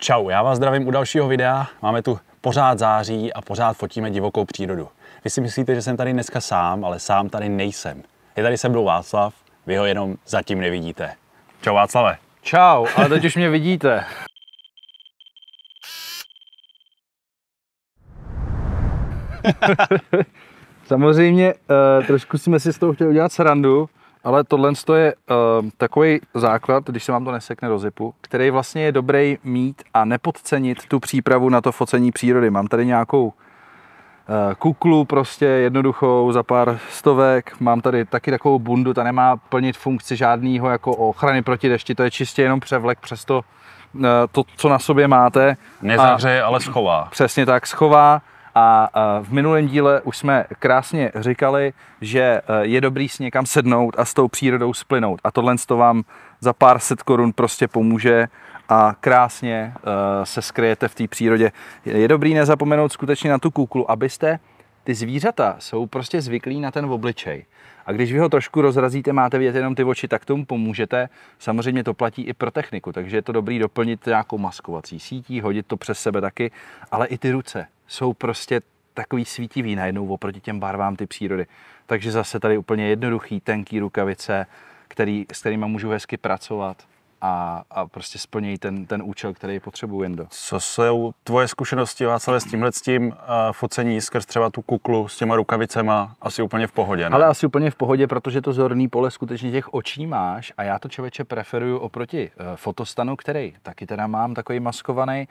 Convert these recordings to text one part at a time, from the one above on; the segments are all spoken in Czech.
Čau, já vás zdravím u dalšího videa. Máme tu pořád září a pořád fotíme divokou přírodu. Vy si myslíte, že jsem tady dneska sám, ale sám tady nejsem. Je tady se mnou Václav, vy ho jenom zatím nevidíte. Čau Václave. Čau, ale teď už mě vidíte. Samozřejmě, eh, trošku jsme si s toho chtěli udělat srandu, ale tohle je uh, eh, takový základ, když se vám to nesekne do zipu, který vlastně je dobrý mít a nepodcenit tu přípravu na to focení přírody. Mám tady nějakou uh, kuklu prostě jednoduchou za pár stovek, mám tady taky takovou bundu, ta nemá plnit funkci žádného jako ochrany proti dešti, to je čistě jenom převlek přes to, uh, to co na sobě máte. Nezavře, ale schová. Přesně tak, schová a e, v minulém díle už jsme krásně říkali, že e, je dobrý s někam sednout a s tou přírodou splynout. A tohle to vám za pár set korun prostě pomůže a krásně e, se skryjete v té přírodě. Je dobrý nezapomenout skutečně na tu kuklu, abyste ty zvířata jsou prostě zvyklí na ten obličej. A když vy ho trošku rozrazíte, máte vidět jenom ty oči, tak tomu pomůžete. Samozřejmě to platí i pro techniku, takže je to dobrý doplnit nějakou maskovací sítí, hodit to přes sebe taky, ale i ty ruce jsou prostě takový svítivý najednou oproti těm barvám ty přírody. Takže zase tady úplně jednoduchý, tenký rukavice, který, s kterými můžu hezky pracovat a, a prostě splnějí ten, ten účel, který potřebuji jen do. Co jsou tvoje zkušenosti, Václav, s tímhle s tím uh, focení skrz třeba tu kuklu s těma rukavicema asi úplně v pohodě, ne? Ale asi úplně v pohodě, protože to zorný pole skutečně těch očí máš a já to člověče preferuju oproti uh, fotostanu, který taky teda mám takový maskovaný,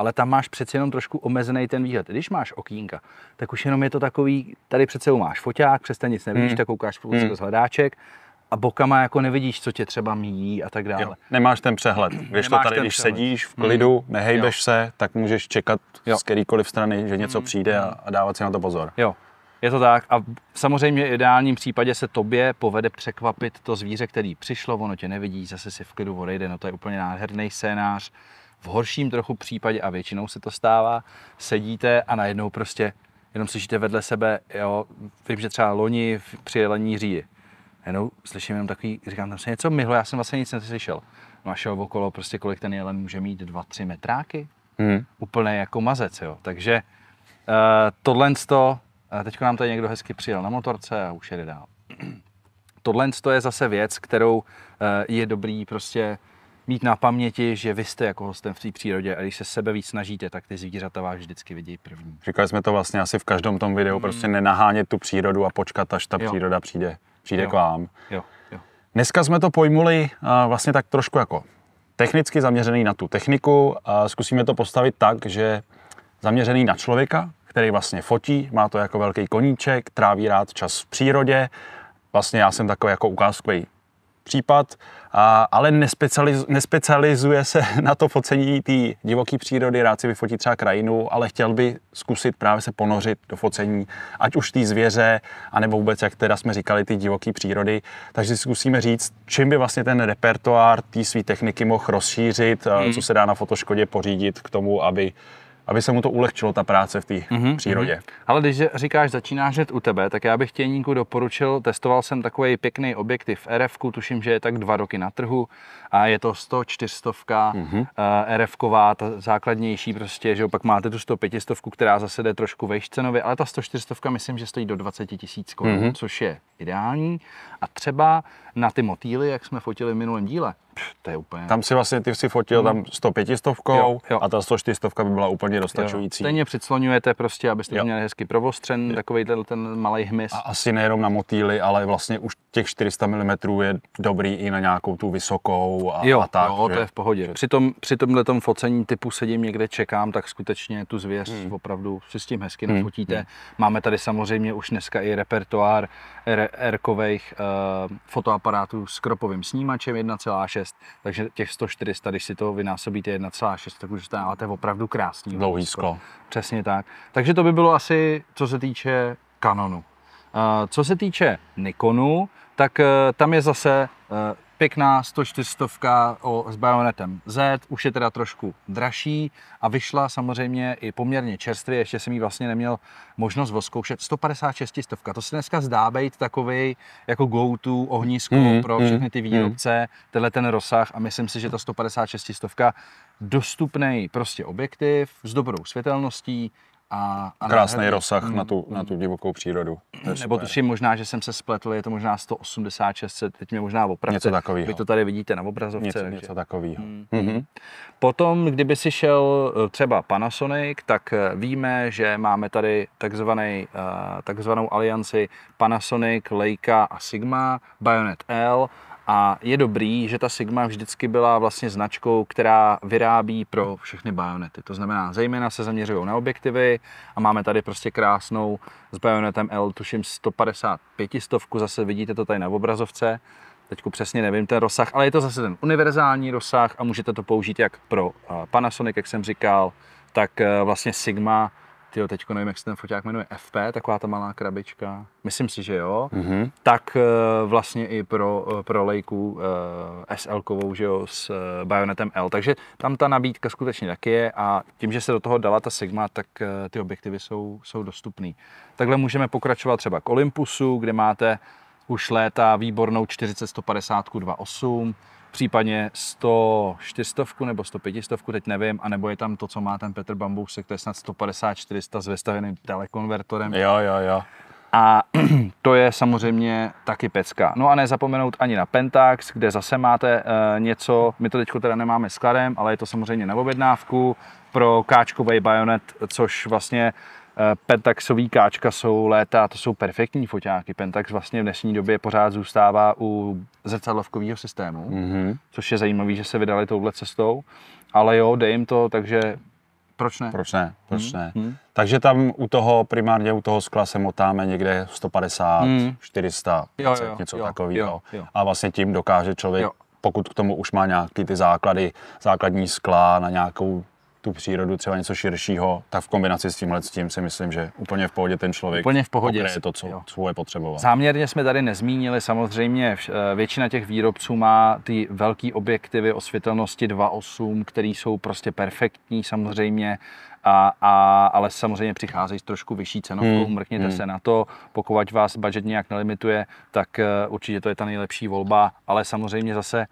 ale tam máš přece jenom trošku omezený ten výhled. Když máš okýnka, tak už jenom je to takový, tady přece máš foťák, přes nic nevidíš, hmm. tak koukáš hmm. hledáček a bokama jako nevidíš, co tě třeba míjí a tak dále. Jo. Nemáš ten přehled. Když to tady, když přehled. sedíš v hmm. klidu, hmm. nehejbeš jo. se, tak můžeš čekat jo. z kterýkoliv strany, že něco hmm. přijde a, a dávat si na to pozor. Jo. Je to tak a samozřejmě v ideálním případě se tobě povede překvapit to zvíře, který přišlo, ono tě nevidí, zase si v klidu odejde, no to je úplně nádherný scénář v horším trochu případě, a většinou se to stává, sedíte a najednou prostě jenom slyšíte vedle sebe, jo, vím, že třeba loni při lení říji. Jenom slyším jenom takový, říkám, tam se něco myhlo, já jsem vlastně nic neslyšel. No a šel okolo, prostě kolik ten jelen může mít, dva, tři metráky? Hmm. Úplně jako mazec, jo. Takže uh, eh, tohle to, uh, teď nám tady někdo hezky přijel na motorce a už jede dál. tohle to je zase věc, kterou uh, je dobrý prostě mít na paměti, že vy jste jako hostem v té přírodě a když se sebe víc snažíte, tak ty zvířata vás vždycky vidí první. Říkali jsme to vlastně asi v každém tom videu, mm. prostě nenahánět tu přírodu a počkat, až ta jo. příroda přijde, přijde jo. k vám. Jo. Jo. Dneska jsme to pojmuli uh, vlastně tak trošku jako technicky zaměřený na tu techniku a zkusíme to postavit tak, že zaměřený na člověka, který vlastně fotí, má to jako velký koníček, tráví rád čas v přírodě. Vlastně já jsem takový jako ukázkový případ, ale nespecializ, nespecializuje se na to focení té divoké přírody, rád si vyfotí třeba krajinu, ale chtěl by zkusit právě se ponořit do focení, ať už té zvěře, anebo vůbec, jak teda jsme říkali, ty divoké přírody. Takže zkusíme říct, čím by vlastně ten repertoár té své techniky mohl rozšířit, hmm. co se dá na fotoškodě pořídit k tomu, aby aby se mu to ulehčilo, ta práce v té mm-hmm. přírodě. Mm-hmm. Ale když říkáš, začínáš hned u tebe, tak já bych těníku doporučil, testoval jsem takový pěkný objektiv RF, tuším, že je tak dva roky na trhu a je to 100, 400 mm-hmm. RF, ta základnější prostě, že opak máte tu 100, 500, která zase jde trošku vejš cenově, ale ta 100, 400 myslím, že stojí do 20 tisíc korun, mm-hmm. což je ideální. A třeba na ty motýly, jak jsme fotili v minulém díle, to je úplně... Tam si vlastně ty si fotil hmm. tam 105 stovkou jo, jo. a ta 104 stovka by byla úplně dostačující. Jo. Stejně předslonujete prostě, abyste jo. měli hezky provostřen, takový ten malý hmyz. A asi nejenom na motýly, ale vlastně už těch 400 mm je dobrý i na nějakou tu vysokou a, jo, a tak. Jo, že... to je v pohodě. Při, tom, při tomhle tom focení typu sedím někde, čekám, tak skutečně tu zvěř hmm. opravdu si s tím hezky hmm. nafotíte. Hmm. Máme tady samozřejmě už dneska i repertoár er, erkových uh, eh, fotoaparátů s kropovým snímačem 1,6 6, Takže těch 140, když si to vynásobíte 1,6, tak už dostáváte opravdu krásný dlouhý sklo. Přesně tak. Takže to by bylo asi, co se týče Canonu. Eh, co se týče Nikonu, tak eh, tam je zase eh, pěkná 140 o, s bajonetem Z, už je teda trošku dražší a vyšla samozřejmě i poměrně čerstvě, ještě jsem ji vlastně neměl možnost voskoušet. 156 stovka, to se dneska zdá být takový jako go-to ohnisko mm, pro mm, všechny ty mm. výrobce, mm. tenhle ten rozsah a myslím si, že ta 156 stovka dostupný prostě objektiv s dobrou světelností, a, a Krásný nádherný. rozsah mm, na, tu, na mm. tu divokou přírodu. Nebo tuším možná, že jsem se spletl, je to možná 186, teď mě možná opravdu. Něco takového. Vy to tady vidíte na obrazovce. Něco, něco takového. Mm. Mm-hmm. Potom, kdyby si šel eh, třeba Panasonic, tak eh, víme, že máme tady takzvaný, eh, takzvanou alianci Panasonic, Leica a Sigma, Bayonet L, a je dobrý, že ta Sigma vždycky byla vlastně značkou, která vyrábí pro všechny bajonety. To znamená, zejména se zaměřují na objektivy a máme tady prostě krásnou s bajonetem L, tuším 155 stovku, zase vidíte to tady na obrazovce. Teď přesně nevím ten rozsah, ale je to zase ten univerzální rozsah a můžete to použít jak pro eh, Panasonic, jak jsem říkal, tak eh, vlastně Sigma ty teďko nevím, jak se ten foťák jmenuje, FP, taková ta malá krabička, myslím si, že jo, mm-hmm. tak eh, vlastně i pro, eh, pro lejku eh, sl kovou, že jo, s bajonetem L. Takže tam ta nabídka skutečně taky je a tím, že se do toho dala ta Sigma, tak ty objektivy jsou, jsou dostupné. Takhle můžeme pokračovat třeba k Olympusu, kde máte už léta výbornou 40 150 2.8, případně 100 400 nebo 105 teď nevím, a nebo je tam to, co má ten Petr bambusek to je snad 150 400 s vystaveným telekonvertorem. Jo, jo, jo. A to je samozřejmě taky pecka. No a nezapomenout ani na Pentax, kde zase máte e, něco, my to teď teda nemáme skladem, ale je to samozřejmě na objednávku pro káčkový bajonet, což vlastně Eh, pentaxový káčka jsou léta, to jsou perfektní foťáky. Pentax vlastně v dnešní době pořád zůstává u zrcadlovkového systému, mm-hmm. což je zajímavé, že se vydali touhle cestou. Ale jo, dej jim to, takže proč ne? Proč ne, proč hmm. ne. Hmm. Takže tam u toho, primárně u toho skla se motáme někde 150, hmm. 400, jo, jo, něco jo, takového. Jo, jo. A vlastně tím dokáže člověk jo pokud k tomu už má nějaký ty základy, základní skla na nějakou tu přírodu, třeba něco širšího, tak v kombinaci s tímhle s tím si myslím, že úplně v pohodě ten člověk úplně v pohodě je to, co, jo. co je potřebovat. Záměrně jsme tady nezmínili, samozřejmě eh, většina těch výrobců má ty velký objektivy osvětelnosti 2.8, které jsou prostě perfektní samozřejmě, a, a, ale samozřejmě přicházejí s trošku vyšší cenovkou, hmm. mrkněte hmm. se na to, pokud vás budget nějak nelimituje, tak eh, určitě to je ta nejlepší volba, ale samozřejmě zase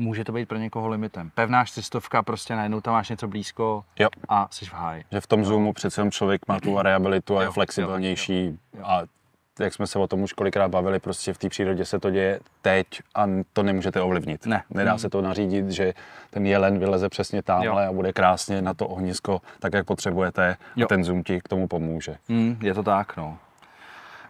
může to být pro někoho limitem. Pevná čtyřstovka, prostě najednou tam máš něco blízko jo. a jsi v háji. Že v tom jo. zoomu přece jenom člověk má tu variabilitu a je jo, flexibilnější jo, jo. a jak jsme se o tom už kolikrát bavili, prostě v té přírodě se to děje teď a to nemůžete ovlivnit. Ne. Nedá mm. se to nařídit, že ten jelen vyleze přesně tamhle a bude krásně na to ohnisko, tak jak potřebujete jo. a ten zoom ti k tomu pomůže. Mm, je to tak, no.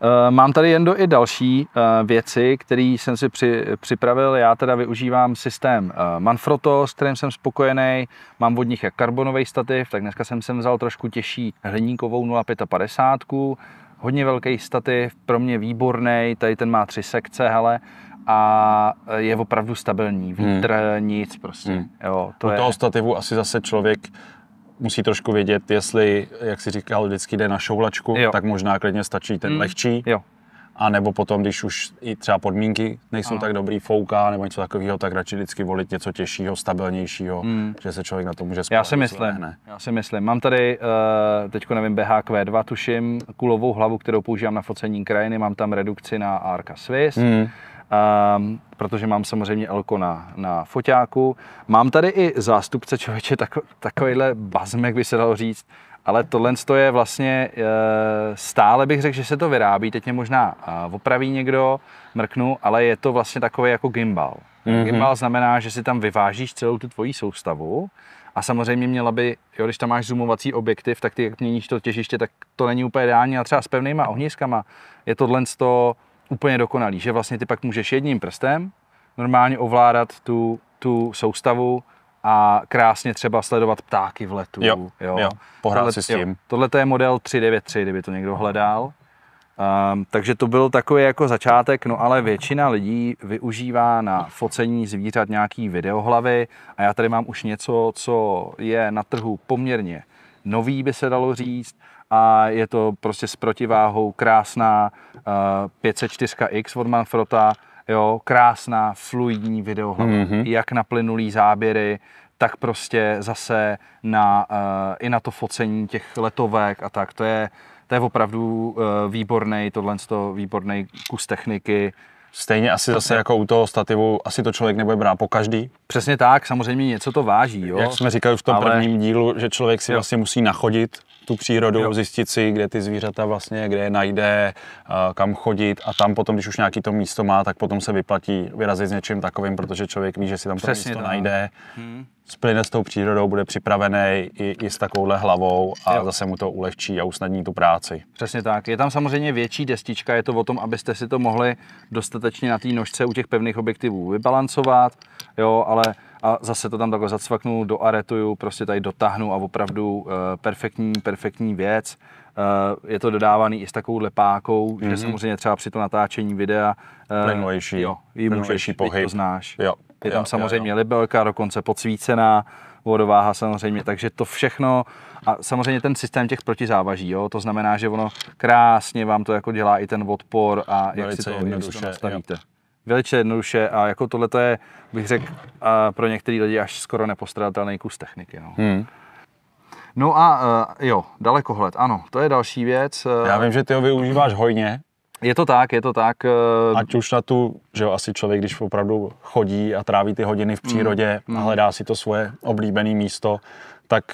Eh, mám tady jen do i další eh, věci, které jsem si při, připravil. Já teda využívám systém eh, Manfrotto, s kterým jsem spokojený. Mám od nich jak karbonový stativ, tak dneska jsem sem vzal trošku těžší hliníkovou 0,55. Hodně velký stativ, pro mě výborný, tady ten má tři sekce, hele, a je opravdu stabilní. Hmm. Vítr, hmm. nic prostě. Hmm. Jo, to U toho je... stativu asi zase člověk musí trošku vědět, jestli, jak si říkal, vždycky jde na šoulačku, jo. tak možná klidně stačí ten mm. lehčí. Jo. A nebo potom, když už i třeba podmínky nejsou ano. tak dobrý, fouká nebo něco takového, tak radši vždycky volit něco těžšího, stabilnějšího, hmm. že se člověk na to může Já si myslím, ne. já si myslím. Mám tady, eh, teďko nevím, BHQ2 tuším, kulovou hlavu, kterou používám na focení krajiny, mám tam redukci na Arca Swiss. Hmm um, protože mám samozřejmě Elko na, na foťáku. Mám tady i zástupce člověče, tak, takovýhle jak by se dalo říct, ale tohle je vlastně, eh, stále bych řekl, že se to vyrábí, teď mě možná eh, opraví někdo, mrknu, ale je to vlastně takový jako gimbal. Mm-hmm. Gimbal znamená, že si tam vyvážíš celou tu tvoji soustavu a samozřejmě měla by, jo, když tam máš zoomovací objektiv, tak ty, jak měníš to těžiště, tak to není úplně ideální, ale třeba s pevnýma ohniskama je tohle to úplně dokonalý, že vlastně ty pak můžeš jedním prstem normálně ovládat tu, tu soustavu a krásně třeba sledovat ptáky v letu. Jo, jo. jo pohrát tohle, si s tím. Tohle je model 393, kdyby to někdo hledal. Um, takže to byl takový jako začátek, no ale většina lidí využívá na focení zvířat nějaký videohlavy a já tady mám už něco, co je na trhu poměrně nový, by se dalo říct a je to prostě s protiváhou krásná uh, eh, 504X od Manfrota, jo, krásná, fluidní videohlava, mm-hmm. jak na plynulý záběry, tak prostě zase na, uh, i na to focení těch letovek a tak. To je, to je opravdu uh, eh, výborný, tohle to výborný kus techniky. Stejně asi zase jako u toho stativu, asi to člověk nebude brát po každý. Přesně tak, samozřejmě něco to váží. Jo? Jak jsme říkali v tom Ale... prvním dílu, že člověk si jo. vlastně musí nachodit tu přírodu, jo. zjistit si, kde ty zvířata vlastně, kde je najde, kam chodit a tam potom, když už nějaký to místo má, tak potom se vyplatí vyrazit s něčím takovým, protože člověk ví, že si tam to Přesně místo tak. najde, hmm. splyne s tou přírodou, bude připravený i, i s takovouhle hlavou a jo. zase mu to ulehčí a usnadní tu práci. Přesně tak. Je tam samozřejmě větší destička, je to o tom, abyste si to mohli dostatečně na té nožce u těch pevných objektivů vybalancovat, jo, ale a zase to tam takhle zacvaknu, doaretuju, prostě tady dotáhnu a opravdu eh, perfektní, perfektní věc. Eh, je to dodávaný i s takovouhle pákou, mm-hmm. že samozřejmě třeba při to natáčení videa eh, plynulejší, jo, i můžeš, pohyb. to znáš. Jo, je tam jo, samozřejmě jo, jo. libelka, dokonce podsvícená, vodováha samozřejmě, takže to všechno a samozřejmě ten systém těch protizávaží, jo, to znamená, že ono krásně vám to jako dělá i ten odpor a jak Velice si to, jak to nastavíte. Jo velice jednoduše a jako tohle je, bych řekl, pro některé lidi až skoro nepostradatelný kus techniky. No. Hmm. No a uh, jo, dalekohled, ano, to je další věc. Eh. Já vím, že ty ho využíváš hojně. Je to tak, je to tak. Uh... Ať už na tu, že jo, asi člověk, když opravdu chodí a tráví ty hodiny v přírodě mm. a hmm. hledá si to svoje oblíbené místo, tak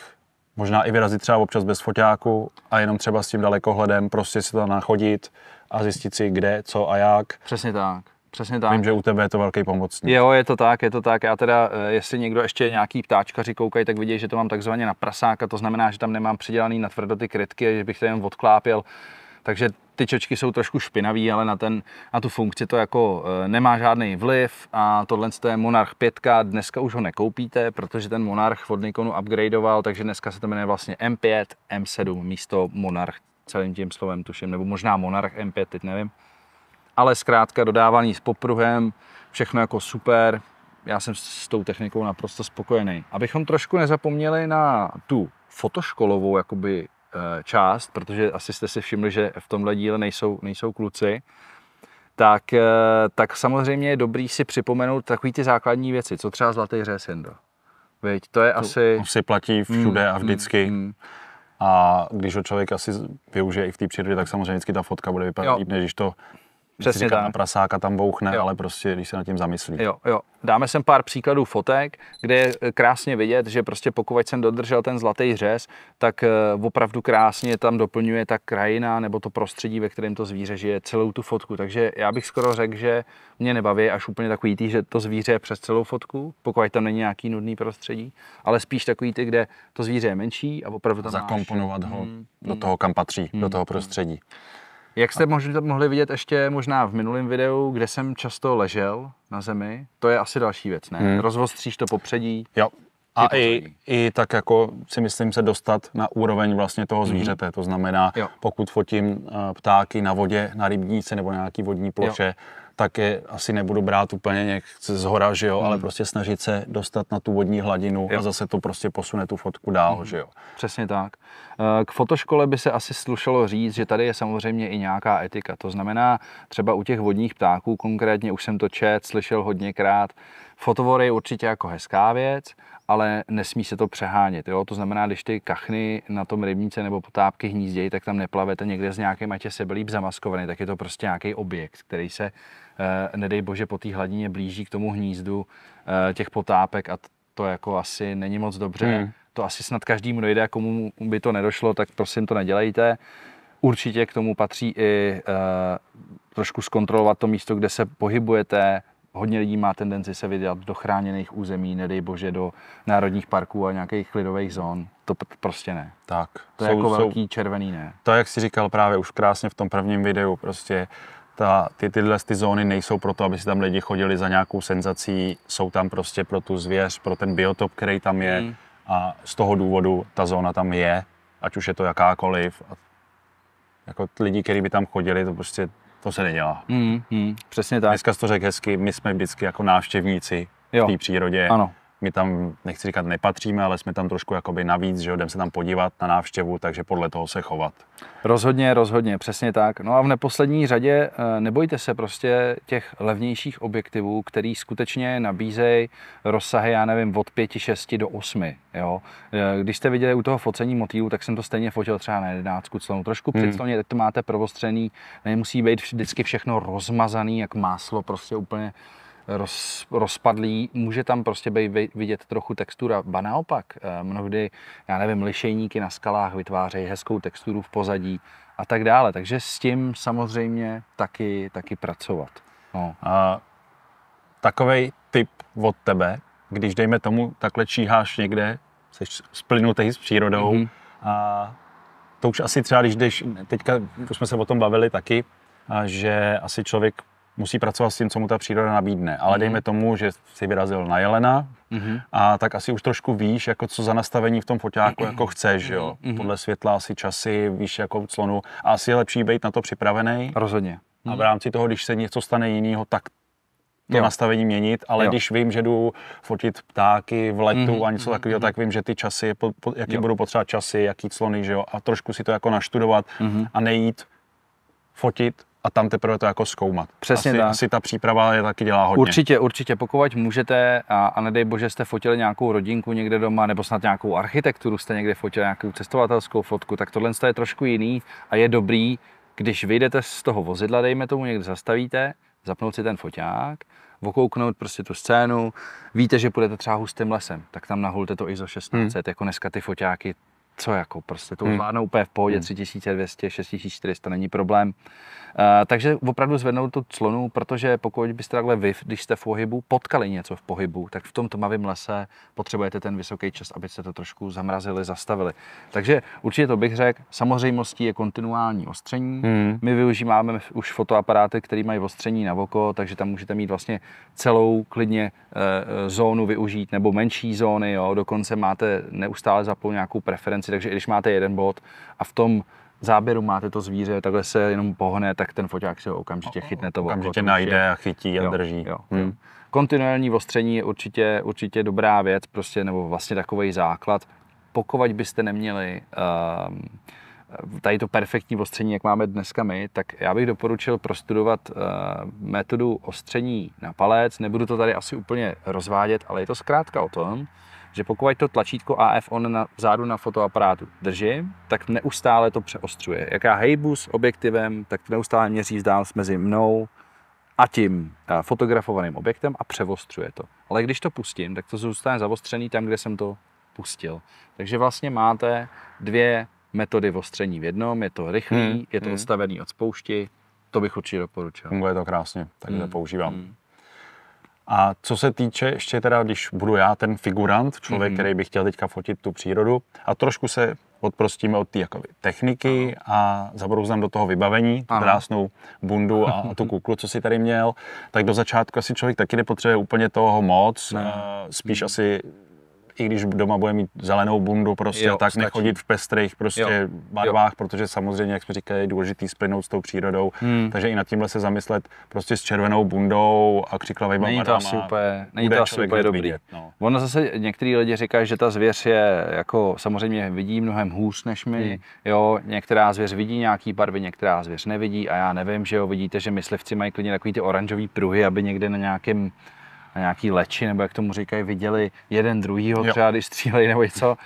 možná i vyrazit třeba občas bez foťáku a jenom třeba s tím dalekohledem prostě si to nachodit a zjistit si kde, co a jak. Přesně tak. Přesně tak. Vím, že u tebe je to velký pomocník. Jo, je to tak, je to tak. Já teda, eh, jestli někdo ještě nějaký ptáčkaři koukají, tak vidí, že to mám takzvaně na prasáka, to znamená, že tam nemám přidělaný na tvrdo ty krytky, že bych to jen odklápěl. Takže ty čočky jsou trošku špinavý, ale na, ten, na tu funkci to jako eh, nemá žádný vliv a tohle je Monarch 5, dneska už ho nekoupíte, protože ten Monarch od Nikonu upgradeoval, takže dneska se to jmenuje vlastně M5, M7 místo Monarch celým tím slovem tuším, nebo možná Monarch M5, teď nevím ale zkrátka dodávání s popruhem, všechno jako super, já jsem s tou technikou naprosto spokojený. Abychom trošku nezapomněli na tu fotoškolovou jakoby, eh, část, protože asi jste si všimli, že v tomhle díle nejsou, nejsou kluci, tak, eh, tak samozřejmě je dobrý si připomenout takové ty základní věci, co třeba zlatý řez Jendo. to je to asi... asi platí všude mm, a vždycky. Mm, mm. A když ho člověk asi využije i v té přírodě, tak samozřejmě vždycky ta fotka bude vypadat líp, než když to Přesně tak. Na prasáka tam bouchne, jo. ale prostě když se nad tím zamyslí. Jo, jo. Dáme sem pár příkladů fotek, kde je eh, krásně vidět, že prostě pokud jsem dodržel ten zlatý řez, tak eh, opravdu krásně tam doplňuje ta krajina nebo to prostředí, ve kterém to zvíře žije, celou tu fotku. Takže já bych skoro řekl, že mě nebaví až úplně takový tý, že to zvíře je přes celou fotku, pokud tam není nějaký nudný prostředí, ale spíš takový ty, kde to zvíře je menší a opravdu tam Zakomponovat máš... ho hmm, do mm. toho, kam patří, hmm, do mm, toho mm. prostředí. Hmm. Jak jste mohli vidět ještě možná v minulém videu, kde jsem často ležel na zemi, to je asi další věc, ne? Hmm. Rozvostříš to popředí. Jo. A i, i tak jako si myslím se dostat na úroveň vlastně toho hmm. zvířete. Mm. To znamená, jo. pokud fotím eh, ptáky na vodě, na rybníci nebo nějaký vodní ploše, jo tak je asi nebudu brát úplně nějak z hora, že jo, hmm. ale prostě snažit se dostat na tu vodní hladinu jo. a zase to prostě posune tu fotku dál, hmm. že jo. Přesně tak. Eh, k fotoškole by se asi slušelo říct, že tady je samozřejmě i nějaká etika. To znamená, třeba u těch vodních ptáků konkrétně už jsem to čet, slyšel hodněkrát, fotovory je určitě jako hezká věc, ale nesmí se to přehánět. Jo? To znamená, když ty kachny na tom rybníce nebo potápky hnízdějí, tak tam neplavete někde s nějakým, ať se byl zamaskovaný, tak je to prostě nějaký objekt, který se, eh, nedej bože, po té hladině blíží k tomu hnízdu eh, těch potápek a to jako asi není moc dobře. Hmm. To asi snad každému dojde a komu by to nedošlo, tak prosím to nedělejte. Určitě k tomu patří i eh, trošku zkontrolovat to místo, kde se pohybujete, hodně lidí má tendenci se vydat do chráněných území, nedej bože do národních parků a nějakých lidových zón. To prostě ne. Tak. To jsou, je jako velký jsou, červený ne. To, jak jsi říkal právě už krásně v tom prvním videu, prostě ta, ty, tyhle ty zóny nejsou proto, aby si tam lidi chodili za nějakou senzací, jsou tam prostě pro tu zvěř, pro ten biotop, který tam je mm. a z toho důvodu ta zóna tam je, ať už je to jakákoliv. A jako lidi, kteří by tam chodili, to prostě to se nedělá. Mm, mm, přesně tak. Dneska jsi to řekl hezky, my jsme vždycky jako návštěvníci jo. v té přírodě. Ano my tam, nechci říkat nepatříme, ale jsme tam trošku jakoby navíc, že jdem jdeme se tam podívat na návštěvu, takže podle toho se chovat. Rozhodně, rozhodně, přesně tak. No a v neposlední řadě eh, nebojte se prostě těch levnějších objektivů, který skutečně nabízejí rozsahy, já nevím, od 5, 6 do 8, jo. Eh, když jste viděli u toho focení motýlu, tak jsem to stejně fotil třeba na 11 celou. Trošku hmm. představně, teď to máte provostřený, nemusí být vždycky všechno rozmazaný, jak máslo, prostě úplně roz, rozpadlý, může tam prostě být vidět trochu textura. Ba naopak, eh, mnohdy, já nevím, lišejníky na skalách vytvářejí hezkou texturu v pozadí a tak dále. Takže s tím samozřejmě taky, taky pracovat. No. A takovej tip od tebe, když dejme tomu, takhle číháš někde, jsi splynutý s přírodou mm-hmm. a to už asi třeba, když jdeš, teďka už jsme se o tom bavili taky, a že asi člověk musí pracovat s tím, co mu ta příroda nabídne. Ale mm-hmm. dejme tomu, že si vyrazil na jelena mm-hmm. a tak asi už trošku víš, jako co za nastavení v tom foťáku mm-hmm. jako mhm. chceš, jo. Mm-hmm. Podle světla asi časy, víš jakou clonu. A asi je lepší být na to připravený. Rozhodně. A v rámci toho, když se něco stane jiného, tak to jo. nastavení měnit, ale jo. když vím, že jdu fotit ptáky v letu mm-hmm. a něco mhm. takového, mm-hmm. tak vím, že ty časy, po, po, jaký jo. budou potřebovat časy, jaký clony, že jo, a trošku si to jako naštudovat mm-hmm. a nejít fotit a tam teprve to jako zkoumat. Přesně asi, tak. Asi ta příprava je taky dělá hodně. Určitě, určitě, pokud můžete a, a nedej bože jste fotili nějakou rodinku někde doma nebo snad nějakou architekturu jste někde fotili, nějakou cestovatelskou fotku, tak tohle je trošku jiný a je dobrý, když vyjdete z toho vozidla, dejme tomu, někde zastavíte, zapnout si ten foťák, okouknout prostě tu scénu, víte, že půjdete třeba hustým lesem, tak tam nahulte to ISO 16, hmm. jako dneska ty foťáky co jako prostě, to hmm. zvládnou úplně v pohodě, hmm. 3200, 6400, není problém. Uh, takže opravdu zvednout tu clonu, protože pokud byste takhle vy, když jste v pohybu, potkali něco v pohybu, tak v tom tmavém lese potřebujete ten vysoký čas, abyste to trošku zamrazili, zastavili. Takže určitě to bych řekl, samozřejmostí je kontinuální ostření. Hmm. My využíváme už fotoaparáty, které mají ostření na oko, takže tam můžete mít vlastně celou klidně uh, zónu využít, nebo menší zóny, jo. dokonce máte neustále zapojit nějakou preferenci konkurenci, takže i když máte jeden bod a v tom záběru máte to zvíře, takhle se jenom pohne, tak ten foťák si ho okamžitě chytne to Okamžitě oko, najde a chytí a jo, drží. Jo, hmm. jo. Kontinuální ostření je určitě, určitě dobrá věc, prostě, nebo vlastně takový základ. Pokud byste neměli uh, tady to perfektní ostření, jak máme dneska my, tak já bych doporučil prostudovat uh, metodu ostření na palec. Nebudu to tady asi úplně rozvádět, ale je to zkrátka o tom, že pokud to tlačítko AF on na, vzadu na fotoaparátu držím, tak neustále to přeostřuje. Jak já hejbu s objektivem, tak neustále měří zdál mezi mnou a tím eh, fotografovaným objektem a převostřuje to. Ale když to pustím, tak to zůstane zavostřený tam, kde jsem to pustil. Takže vlastně máte dvě metody ostření v jednom, je to rychlý, hmm. je to hmm. odstavený od spoušti, to bych určitě doporučil. Funguje to krásně, tak hmm. to používám. Hmm. A co se týče ještě teda, když budu já ten figurant, člověk, mm-hmm. který by chtěl teďka fotit tu přírodu a trošku se odprostíme od té jakoby, techniky a zabrouzám do toho vybavení, ano. krásnou bundu a tu kuklu, co si tady měl, tak do začátku asi člověk taky nepotřebuje úplně toho moc, ne. Eh, spíš mhm. asi i když doma bude mít zelenou bundu prostě jo, tak stačí. nechodit v pestrých prostě jo. barvách, jo. protože samozřejmě, jak jsme říkali, je důležitý splynout s tou přírodou, hmm. takže i nad tímhle se zamyslet prostě s červenou bundou a křiklavým barvama. Není to asi úplně, není to asi úplně dobrý. Vidět, no. Ono zase některý lidi říkají, že ta zvěř je jako samozřejmě vidí mnohem hůř než my, hmm. jo, některá zvěř vidí nějaký barvy, některá zvěř nevidí a já nevím, že jo, vidíte, že myslivci mají klidně takový ty oranžový pruhy, aby někde na nějakém na nějaký leči, nebo jak tomu říkají, viděli jeden druhýho jo. třeba, když střílejí nebo co.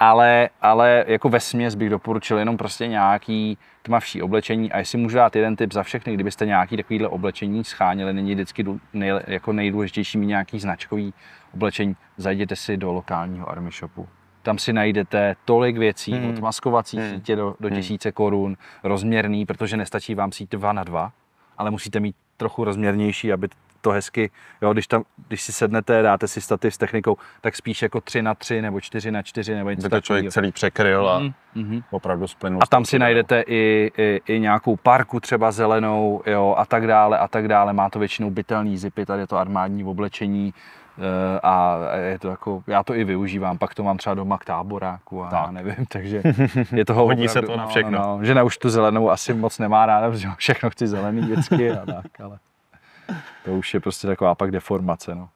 Ale, ale jako ve směs bych doporučil jenom prostě nějaký tmavší oblečení a jestli můžu dát jeden tip za všechny, kdybyste nějaký takovýhle oblečení schánili, není vždycky nej, jako nejdůležitější mít nějaký značkový oblečení, zajděte si do lokálního army shopu tam si najdete tolik věcí, hmm. od maskovací hmm. sítě do, do hmm. tisíce korun, rozměrný, protože nestačí vám sít dva na dva, ale musíte mít trochu rozměrnější, aby to hezky, jo, když, tam, když si sednete, dáte si stativ s technikou, tak spíš jako 3 na 3 nebo 4 na 4 nebo něco takového. to člověk celý překryl a mm-hmm. opravdu splnul. A tam si najdete i, i, i, nějakou parku třeba zelenou jo, a tak dále a tak dále. Má to většinou bytelný zipy, tady je to armádní oblečení, eh, a je to jako, já to i využívám, pak to mám třeba doma k táboráku a tak. nevím, takže je toho Hodí se to na všechno. No, no, no, žena už tu zelenou asi moc nemá ráda, protože všechno chci zelený vždycky a tak, ale to už je prostě taková pak deformace. No.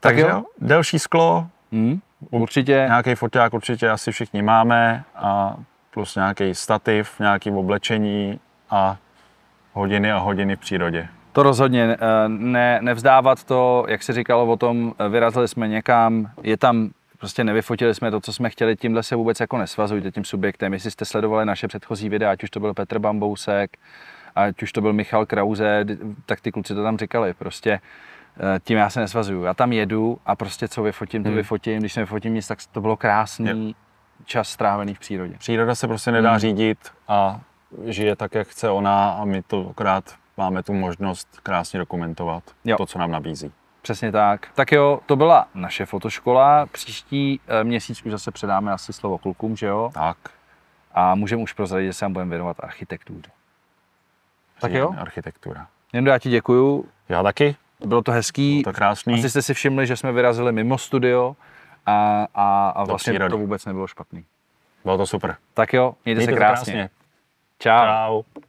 Takže tak jo, delší sklo, hmm, určitě. Nějaký foták určitě asi všichni máme a plus nějaký stativ, nějaký oblečení a hodiny a hodiny v přírodě. To rozhodně, eh, ne, nevzdávat to, jak se říkalo o tom, eh, vyrazili jsme někam, je tam prostě nevyfotili jsme to, co jsme chtěli, tímhle se vůbec jako nesvazujte tím subjektem. Jestli jste sledovali naše předchozí videa, ať už to byl Petr Bambousek, ať už to byl Michal Krause, tak ty kluci to tam říkali, prostě eh, tím já se nesvazuju. Já tam jedu a prostě co vyfotím, to hmm. vyfotím, když se vyfotím nic, tak to bylo krásný yep. čas strávený v přírodě. Příroda se prostě nedá hmm. řídit a žije tak, jak chce ona a my to akorát máme tu možnost krásně dokumentovat jo. to, co nám nabízí. Přesně tak. Tak jo, to byla naše fotoškola. Příští eh, měsíc už zase předáme asi slovo klukům, že jo? Tak. A můžeme už prozradit, že se budeme věnovat architektuře tak jo. architektura. Jen já ti děkuju. Já taky. Bylo to hezký. Bylo to krásný. Asi jste si všimli, že jsme vyrazili mimo studio a, a, a vlastně přírody. to vůbec nebylo špatný. Bylo to super. Tak jo, mějte, mějte se krásně. krásně. Čau. Čau.